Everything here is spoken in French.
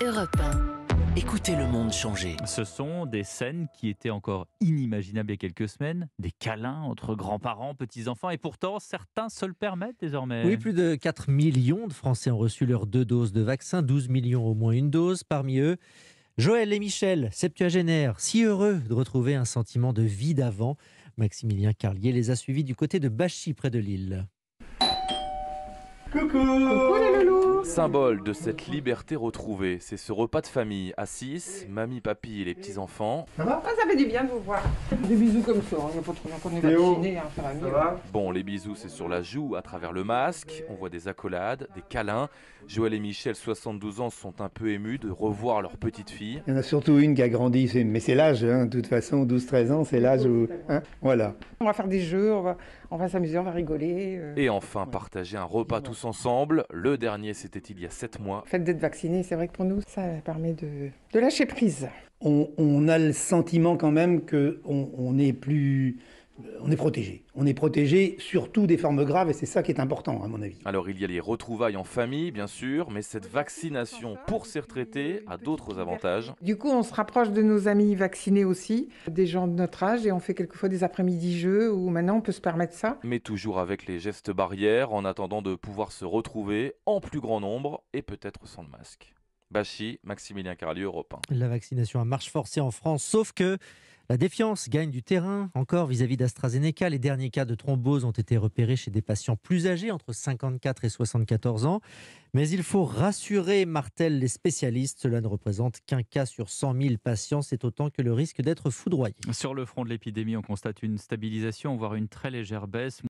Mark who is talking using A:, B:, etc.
A: Europe 1.
B: Écoutez le monde changer. Ce sont des scènes qui étaient encore inimaginables il y a quelques semaines, des câlins entre grands-parents, petits-enfants, et pourtant certains se le permettent désormais. Oui, plus de 4 millions de Français ont reçu leurs deux doses de vaccin, 12 millions au moins une dose. Parmi eux, Joël et Michel, septuagénaires, si heureux de retrouver un sentiment de vie d'avant. Maximilien Carlier les a suivis du côté de Bachy, près de Lille.
A: Coucou, Coucou
C: les Symbole de cette liberté retrouvée, c'est ce repas de famille à mamie, papy et les petits-enfants.
A: Ça va ah, Ça fait du bien de vous voir. Des bisous comme ça, on hein. n'y pas trop qu'on est vacciné, hein,
C: bon, les bisous c'est sur la joue, à travers le masque, on voit des accolades, des câlins. Joël et Michel, 72 ans, sont un peu émus de revoir leur petite fille.
A: Il y en a surtout une qui a grandi, mais c'est l'âge, hein, de toute façon, 12-13 ans, c'est l'âge où... Hein, voilà. On va faire des jeux, on va, va s'amuser, on va rigoler. Euh.
C: Et enfin, partager un repas tout tous ensemble. Le dernier, c'était il y a 7 mois. Le
A: fait d'être vacciné, c'est vrai que pour nous, ça permet de, lâcher prise. On, a le sentiment quand même qu'on on est plus on est protégé. On est protégé surtout des formes graves et c'est ça qui est important à mon avis.
C: Alors il y a les retrouvailles en famille bien sûr, mais cette vaccination pour ces retraités a d'autres avantages.
A: Du coup on se rapproche de nos amis vaccinés aussi, des gens de notre âge et on fait quelquefois des après-midi jeux où maintenant on peut se permettre ça.
C: Mais toujours avec les gestes barrières en attendant de pouvoir se retrouver en plus grand nombre et peut-être sans le masque. Bachi, Maximilien Carlier, Europe
B: 1. La vaccination à marche forcée en France, sauf que la défiance gagne du terrain encore vis-à-vis d'AstraZeneca. Les derniers cas de thrombose ont été repérés chez des patients plus âgés, entre 54 et 74 ans. Mais il faut rassurer, Martel, les spécialistes, cela ne représente qu'un cas sur 100 000 patients, c'est autant que le risque d'être foudroyé. Sur le front de l'épidémie, on constate une stabilisation, voire une très légère baisse.